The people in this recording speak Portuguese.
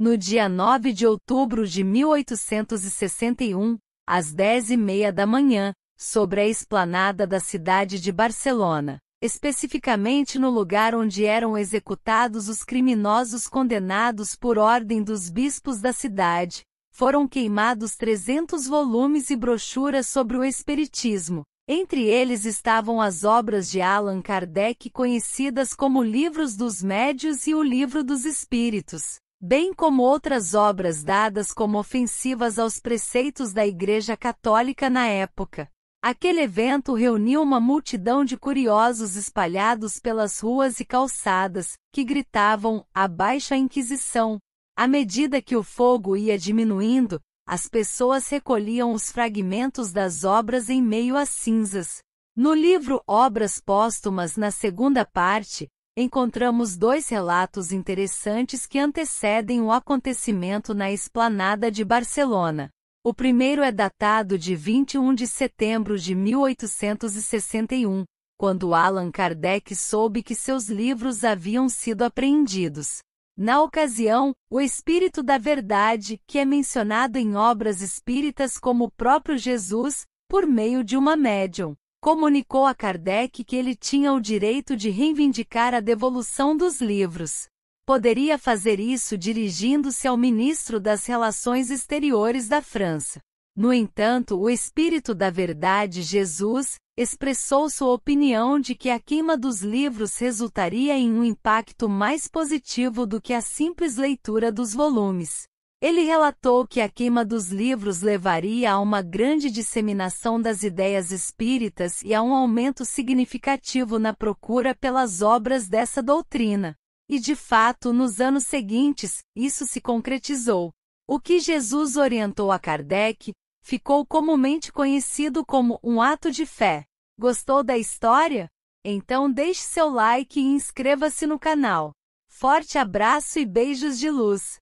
no dia 9 de outubro de 1861, às 10h30 da manhã, sobre a esplanada da cidade de Barcelona, especificamente no lugar onde eram executados os criminosos condenados por ordem dos bispos da cidade. Foram queimados 300 volumes e brochuras sobre o espiritismo. Entre eles estavam as obras de Allan Kardec conhecidas como Livros dos Médios e o Livro dos Espíritos bem como outras obras dadas como ofensivas aos preceitos da Igreja Católica na época. Aquele evento reuniu uma multidão de curiosos espalhados pelas ruas e calçadas, que gritavam: Abaixa a Inquisição! À medida que o fogo ia diminuindo, as pessoas recolhiam os fragmentos das obras em meio às cinzas. No livro Obras Póstumas, na segunda parte, encontramos dois relatos interessantes que antecedem o acontecimento na esplanada de Barcelona. O primeiro é datado de 21 de setembro de 1861, quando Allan Kardec soube que seus livros haviam sido apreendidos. Na ocasião, o Espírito da Verdade, que é mencionado em obras espíritas como o próprio Jesus, por meio de uma médium, comunicou a Kardec que ele tinha o direito de reivindicar a devolução dos livros. Poderia fazer isso dirigindo-se ao ministro das Relações Exteriores da França. No entanto, o Espírito da Verdade, Jesus, expressou sua opinião de que a queima dos livros resultaria em um impacto mais positivo do que a simples leitura dos volumes. Ele relatou que a queima dos livros levaria a uma grande disseminação das ideias espíritas e a um aumento significativo na procura pelas obras dessa doutrina. E de fato, nos anos seguintes, isso se concretizou. O que Jesus orientou a Kardec ficou comumente conhecido como um ato de fé. Gostou da história? Então deixe seu like e inscreva-se no canal. Forte abraço e beijos de luz!